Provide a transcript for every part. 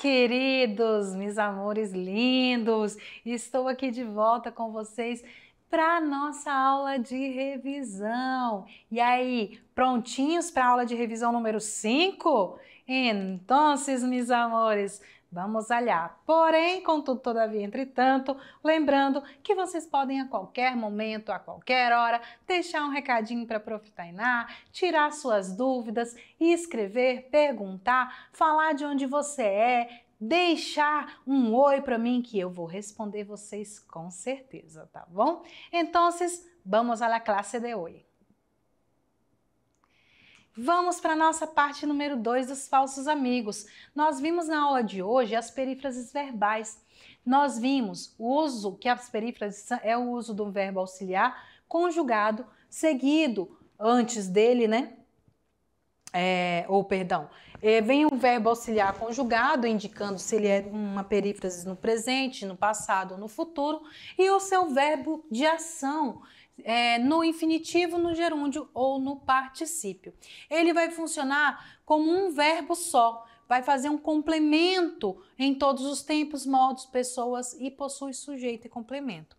queridos, meus amores lindos! Estou aqui de volta com vocês para nossa aula de revisão. E aí, prontinhos para a aula de revisão número 5? Então, meus amores, Vamos olhar. Porém, contudo, todavia, entretanto, lembrando que vocês podem a qualquer momento, a qualquer hora, deixar um recadinho para Prof. Tainá, tirar suas dúvidas, escrever, perguntar, falar de onde você é, deixar um oi para mim que eu vou responder vocês com certeza, tá bom? Então, vamos à classe de hoje. Vamos para a nossa parte número 2 dos falsos amigos. Nós vimos na aula de hoje as perífrases verbais. Nós vimos o uso que as perífrases é o uso do verbo auxiliar conjugado seguido antes dele, né? É, ou perdão, é, vem um verbo auxiliar conjugado, indicando se ele é uma perífrase no presente, no passado ou no futuro, e o seu verbo de ação, é, no infinitivo, no gerúndio ou no particípio. Ele vai funcionar como um verbo só, vai fazer um complemento em todos os tempos, modos, pessoas e possui sujeito e complemento.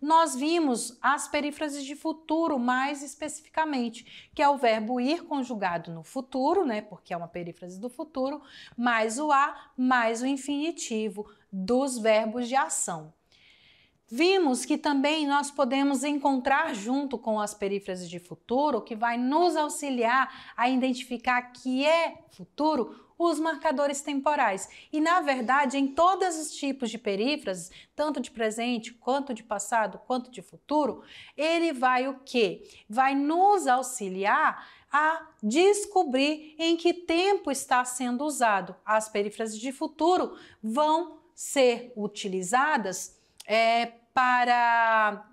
Nós vimos as perífrases de futuro mais especificamente, que é o verbo ir conjugado no futuro, né? Porque é uma perífrase do futuro, mais o a, mais o infinitivo dos verbos de ação. Vimos que também nós podemos encontrar junto com as perífrases de futuro, que vai nos auxiliar a identificar que é futuro os marcadores temporais. E na verdade, em todos os tipos de perífrases, tanto de presente, quanto de passado, quanto de futuro, ele vai o quê? Vai nos auxiliar a descobrir em que tempo está sendo usado. As perífrases de futuro vão ser utilizadas é, para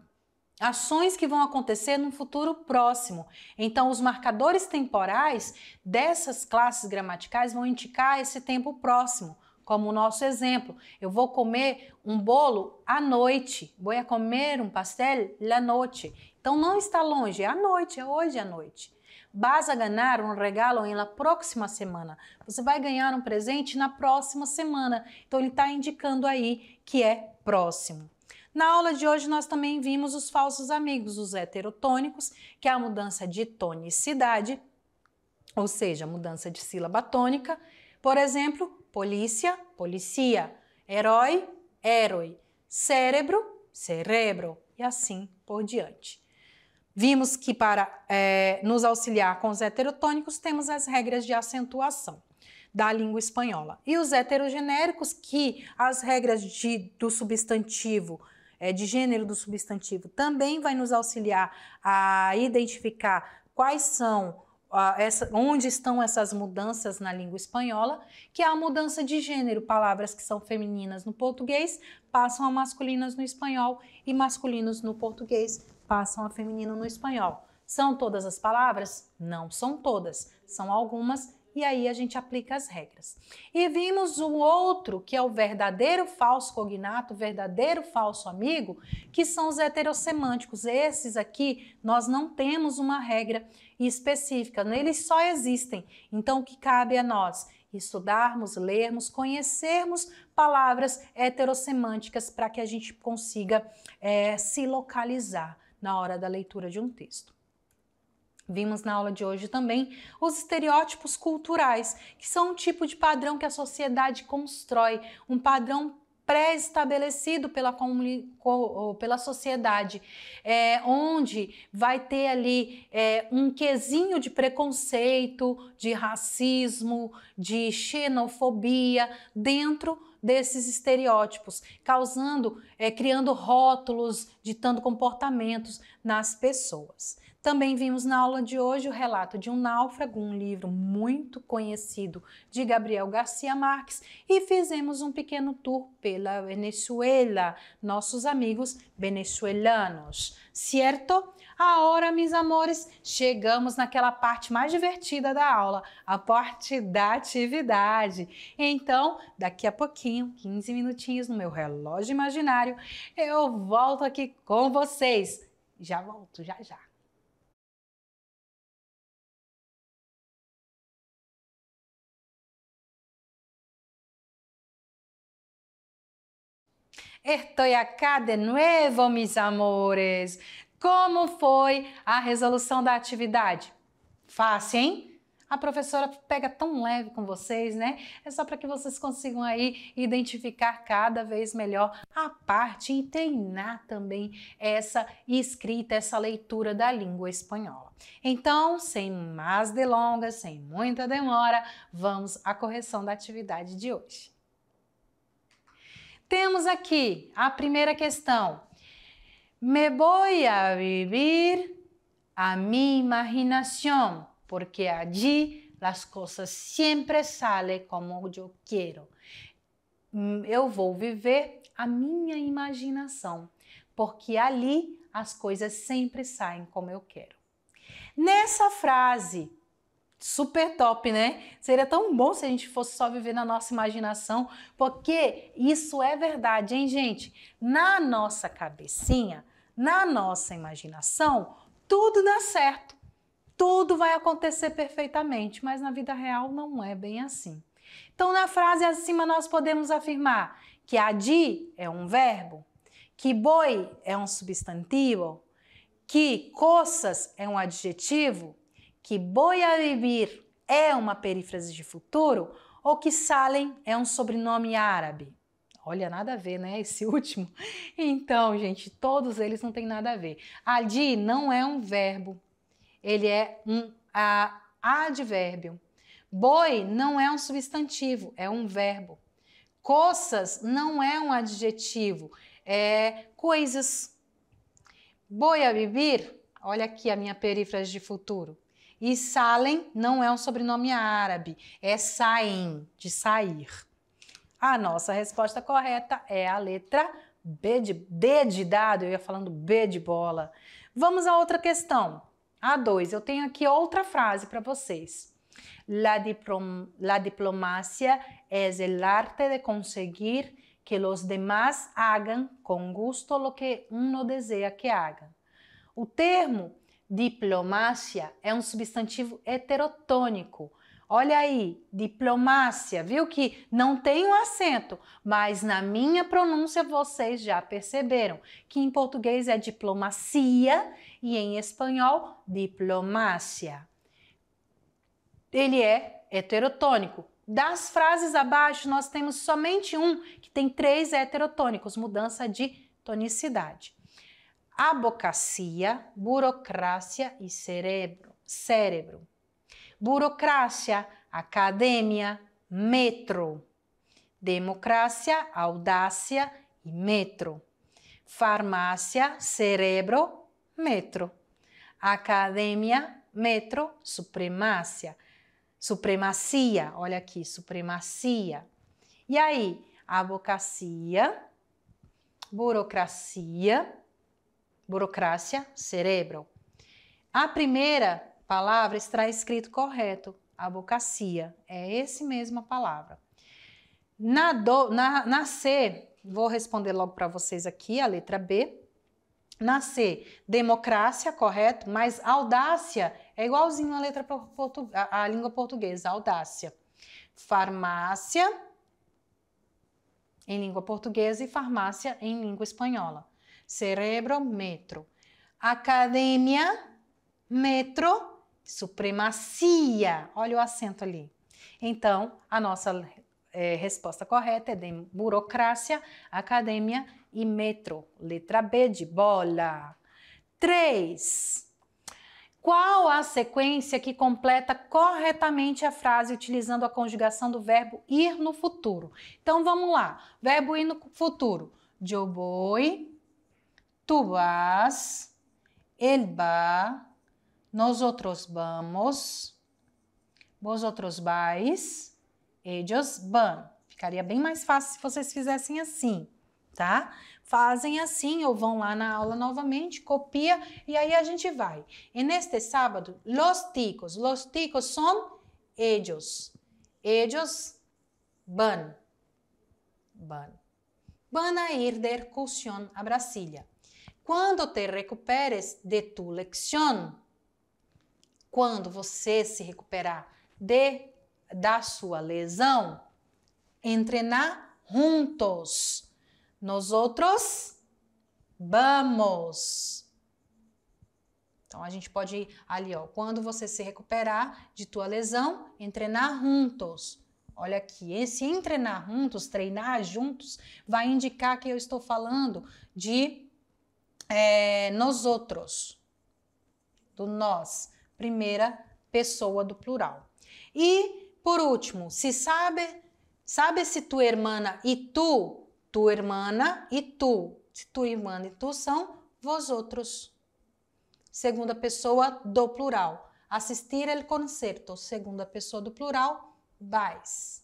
ações que vão acontecer no futuro próximo. Então, os marcadores temporais dessas classes gramaticais vão indicar esse tempo próximo. Como o nosso exemplo, eu vou comer um bolo à noite, vou é comer um pastel la noite. Então não está longe, é à noite, é hoje à noite. Vas a ganhar um regalo na próxima semana. Você vai ganhar um presente na próxima semana. Então ele está indicando aí que é próximo. Na aula de hoje, nós também vimos os falsos amigos, os heterotônicos, que é a mudança de tonicidade, ou seja, mudança de sílaba tônica. Por exemplo, polícia, policia, herói, herói, cérebro, cerebro e assim por diante. Vimos que para é, nos auxiliar com os heterotônicos temos as regras de acentuação da língua espanhola. E os heterogenéricos, que as regras de, do substantivo é, de gênero do substantivo também vai nos auxiliar a identificar quais são essa, onde estão essas mudanças na língua espanhola, que é a mudança de gênero. Palavras que são femininas no português passam a masculinas no espanhol e masculinos no português passam a feminino no espanhol. São todas as palavras? Não são todas, são algumas e aí a gente aplica as regras. E vimos um outro, que é o verdadeiro falso cognato, verdadeiro falso amigo, que são os heterossemânticos. Esses aqui nós não temos uma regra específica, né? eles só existem. Então o que cabe a nós? Estudarmos, lermos, conhecermos palavras heterossemânticas para que a gente consiga é, se localizar na hora da leitura de um texto. Vimos na aula de hoje também os estereótipos culturais, que são um tipo de padrão que a sociedade constrói, um padrão pré-estabelecido pela, pela sociedade, é, onde vai ter ali é, um quesinho de preconceito, de racismo, de xenofobia dentro desses estereótipos, causando, é, criando rótulos, ditando comportamentos nas pessoas. Também vimos na aula de hoje o relato de um náufrago, um livro muito conhecido de Gabriel Garcia Marques, e fizemos um pequeno tour pela Venezuela, nossos amigos venezuelanos, certo? Agora, meus amores, chegamos naquela parte mais divertida da aula, a parte da atividade. Então, daqui a pouquinho, 15 minutinhos no meu relógio imaginário, eu volto aqui com vocês. Já volto, já já. Estou aqui de novo, mis amores. Como foi a resolução da atividade? Fácil, hein? a professora pega tão leve com vocês, né? É só para que vocês consigam aí identificar cada vez melhor a parte e treinar também essa escrita, essa leitura da língua espanhola. Então, sem mais delongas, sem muita demora, vamos à correção da atividade de hoje. Temos aqui a primeira questão. Me voy a vivir a minha imaginação, porque allí as coisas sempre saem como eu quero. Mm, eu vou viver a minha imaginação, porque ali as coisas sempre saem como eu quero. Nessa frase, super top, né? Seria tão bom se a gente fosse só viver na nossa imaginação, porque isso é verdade, hein, gente? Na nossa cabecinha, na nossa imaginação, tudo dá certo. Tudo vai acontecer perfeitamente, mas na vida real não é bem assim. Então, na frase acima, nós podemos afirmar que adi é um verbo, que boi é um substantivo, que coças é um adjetivo, que Boia Bibir é uma perífrase de futuro ou que Salem é um sobrenome árabe? Olha, nada a ver, né? Esse último. Então, gente, todos eles não têm nada a ver. Adi não é um verbo, ele é um a, advérbio. Boi não é um substantivo, é um verbo. Coças não é um adjetivo, é coisas. Boi a Olha aqui a minha perífrase de futuro. E Salem não é um sobrenome árabe, é Saim, de sair. A nossa resposta correta é a letra B de, D de dado, eu ia falando B de bola. Vamos a outra questão. A2, eu tenho aqui outra frase para vocês. La, diplom, la diplomacia es é el arte de conseguir que los demás hagan com gusto lo que uno desea que hagan. O termo Diplomacia é um substantivo heterotônico. Olha aí, diplomacia, viu que não tem um acento, mas na minha pronúncia vocês já perceberam que em português é diplomacia e em espanhol diplomacia. Ele é heterotônico. Das frases abaixo, nós temos somente um que tem três heterotônicos, mudança de tonicidade abocacia, burocracia e cerebro. cérebro. Burocracia, academia, metro. Democracia, audácia e metro. Farmácia, cerebro, metro. Academia, metro, supremacia. Supremacia, olha aqui, supremacia. E aí, abocacia, burocracia, burocracia, cerebral. A primeira palavra está escrito correto, abocacia, é esse mesma palavra. Na, do, na, na C, vou responder logo para vocês aqui a letra B. Na C, democracia, correto, mas audácia é igualzinho à letra portu, a, a língua portuguesa, audácia. Farmácia em língua portuguesa e farmácia em língua espanhola cerebro, metro. Academia, metro, supremacia. Olha o acento ali. Então, a nossa é, resposta correta é de burocracia, academia e metro. Letra B de bola. 3. Qual a sequência que completa corretamente a frase utilizando a conjugação do verbo ir no futuro? Então vamos lá. Verbo ir no futuro. Joboi, tu vas, ele va, nós outros vamos, vós outros vais, ellos van. Ficaria bem mais fácil se vocês fizessem assim, tá? Fazem assim ou vão lá na aula novamente, copia e aí a gente vai. E neste sábado, los ticos, los ticos são ellos. Ellos van. Van. Van a ir de excursión a Brasília. Quando te recuperes de tu lección, quando você se recuperar de da sua lesão, entrenar juntos. Nós outros vamos. Então a gente pode ir ali, ó, quando você se recuperar de tua lesão, entrenar juntos. Olha aqui, esse entrenar juntos, treinar juntos, vai indicar que eu estou falando de é, outros, do nós, primeira pessoa do plural. E, por último, se sabe, sabe se tu irmã e tu, tu irmã e tu, se tu irmã e tu são vós outros. Segunda pessoa do plural. Assistir el concerto, segunda pessoa do plural, vais.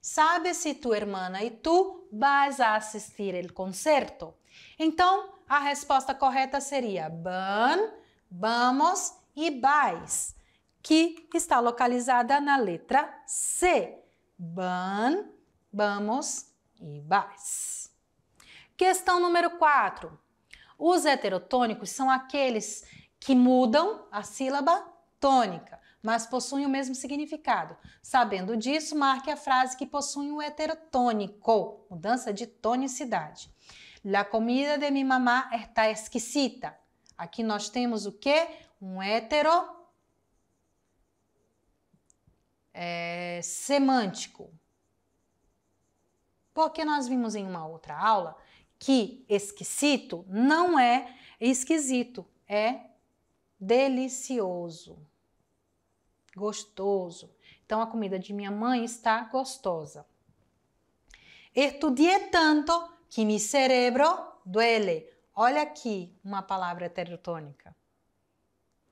Sabe se tu irmã e tu vais a assistir el concerto. Então, a resposta correta seria ban, vamos e vais, que está localizada na letra C. Ban, vamos e vais. Questão número 4. Os heterotônicos são aqueles que mudam a sílaba tônica, mas possuem o mesmo significado. Sabendo disso, marque a frase que possui um heterotônico, mudança de tonicidade. La comida de mi mamá está exquisita. Aqui nós temos o que? Um hétero é, semântico. Porque nós vimos em uma outra aula que esquisito não é esquisito, é delicioso, gostoso. Então a comida de minha mãe está gostosa. Estudié tanto que mi cerebro duele. Olha aqui uma palavra heterotônica.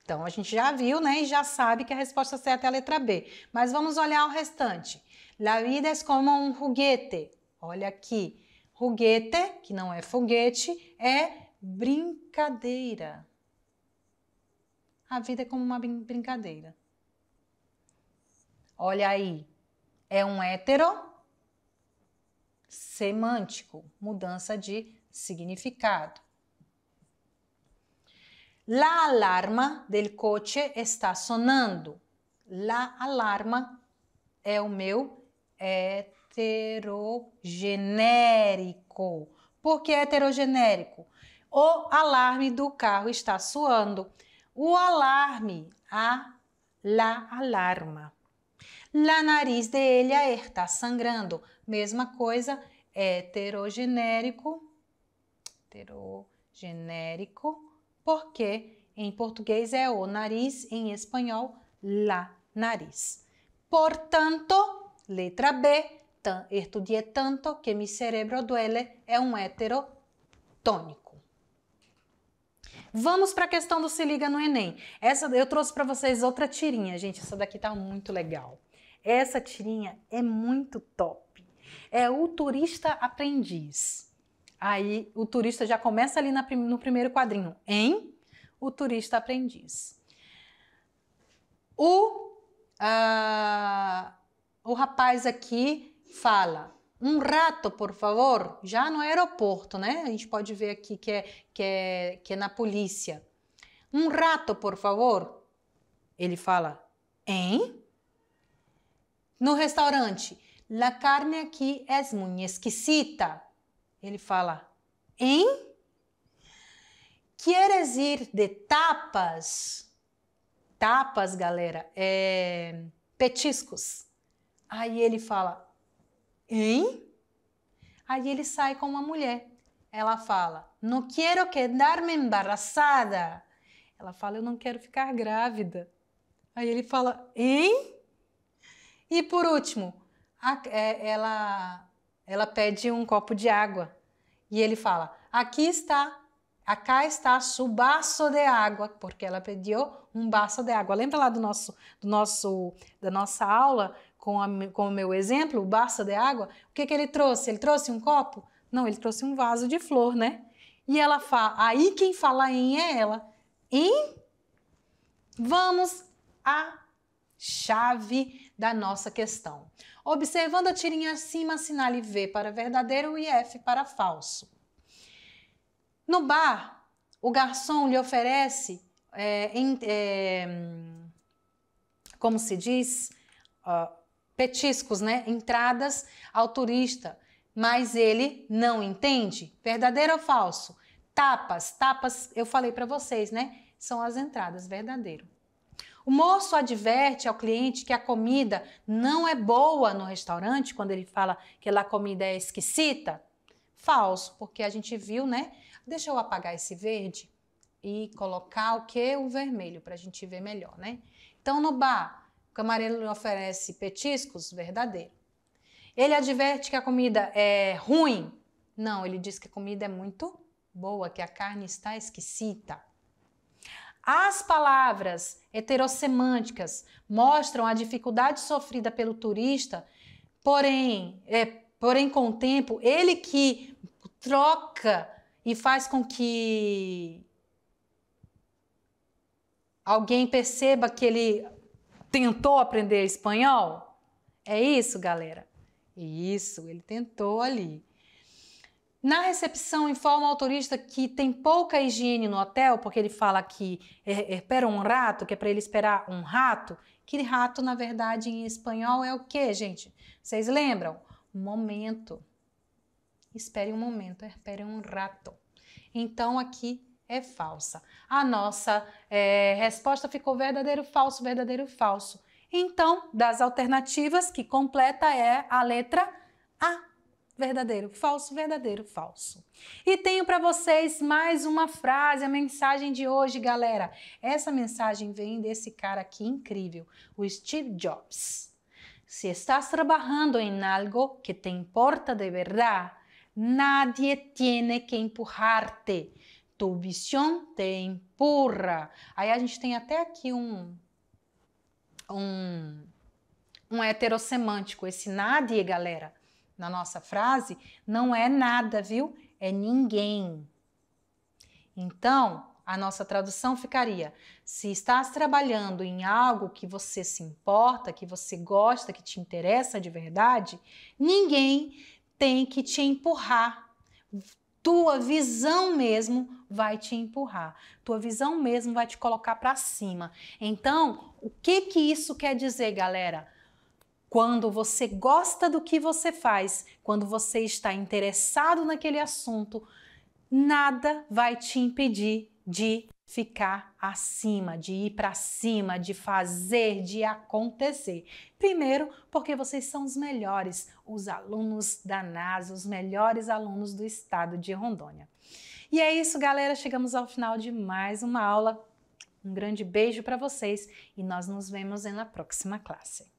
Então a gente já viu, né, e já sabe que a resposta certa é a letra B. Mas vamos olhar o restante. La vida es é como un juguete. Olha aqui. Juguete, que não é foguete, é brincadeira. A vida é como uma brincadeira. Olha aí. É um hétero semântico, mudança de significado. La alarma del coche está sonando. La alarma é o meu heterogenérico. Por que heterogenérico? O alarme do carro está suando. O alarme, a la alarma. La nariz de Eliaer, tá sangrando. Mesma coisa, é heterogenérico, heterogenérico, porque em português é o nariz, em espanhol, la nariz. Portanto, letra B, tan, estudié tanto que mi cerebro duele, é um heterotônico. Vamos para a questão do se liga no Enem. Essa eu trouxe para vocês outra tirinha, gente. Essa daqui tá muito legal. Essa tirinha é muito top. É o turista aprendiz. Aí o turista já começa ali na, no primeiro quadrinho, em o turista aprendiz. O, uh, o rapaz aqui fala, um rato, por favor, já no aeroporto, né? A gente pode ver aqui que é, que é, que é na polícia. Um rato, por favor. Ele fala, em no restaurante, la carne aqui es é muy esquisita. Ele fala, hein? Queres ir de tapas? Tapas, galera, é petiscos. Aí ele fala, hein? Aí ele sai com uma mulher. Ela fala, não quero quedar-me embaraçada. Ela fala, eu não quero ficar grávida. Aí ele fala, hein? E por último, a, é, ela, ela pede um copo de água e ele fala: aqui está, acá está su baço de água, porque ela pediu um baço de água. Lembra lá do nosso, do nosso, da nossa aula com, a, com o meu exemplo, o baço de água? O que, que ele trouxe? Ele trouxe um copo? Não, ele trouxe um vaso de flor, né? E ela fala, aí quem fala em é ela. Em? Vamos à chave da nossa questão. Observando a tirinha acima, assinale V para verdadeiro e F para falso. No bar, o garçom lhe oferece, é, é, como se diz, uh, petiscos, né? entradas ao turista, mas ele não entende. Verdadeiro ou falso? Tapas, tapas, eu falei para vocês, né? São as entradas, verdadeiro. O moço adverte ao cliente que a comida não é boa no restaurante quando ele fala que a comida é esquisita? Falso, porque a gente viu, né? Deixa eu apagar esse verde e colocar o que? O vermelho, para a gente ver melhor, né? Então, no bar, o camareiro oferece petiscos? Verdadeiro. Ele adverte que a comida é ruim? Não, ele diz que a comida é muito boa, que a carne está esquisita. As palavras heterossemânticas mostram a dificuldade sofrida pelo turista, porém, é, porém com o tempo, ele que troca e faz com que alguém perceba que ele tentou aprender espanhol? É isso, galera. É isso, ele tentou ali. Na recepção, informa o autorista que tem pouca higiene no hotel, porque ele fala que espera um rato, que é para ele esperar um rato. Que rato, na verdade, em espanhol é o quê, gente? Vocês lembram? Momento. Espere um momento, espere um rato. Então, aqui é falsa. A nossa é, resposta ficou verdadeiro, falso, verdadeiro, falso. Então, das alternativas que completa é a letra A verdadeiro, falso, verdadeiro, falso. E tenho para vocês mais uma frase, a mensagem de hoje, galera. Essa mensagem vem desse cara aqui incrível, o Steve Jobs. Se estás trabalhando em algo que te importa de verdade, nadie tiene que empurrarte. Tu visión te empurra. Aí a gente tem até aqui um um um heterosemântico esse nadie, galera na nossa frase, não é nada, viu? É ninguém. Então, a nossa tradução ficaria: se estás trabalhando em algo que você se importa, que você gosta, que te interessa de verdade, ninguém tem que te empurrar. Tua visão mesmo vai te empurrar. Tua visão mesmo vai te colocar para cima. Então, o que que isso quer dizer, galera? Quando você gosta do que você faz, quando você está interessado naquele assunto, nada vai te impedir de ficar acima, de ir para cima, de fazer, de acontecer. Primeiro, porque vocês são os melhores, os alunos da NASA, os melhores alunos do estado de Rondônia. E é isso, galera, chegamos ao final de mais uma aula. Um grande beijo para vocês e nós nos vemos na próxima classe.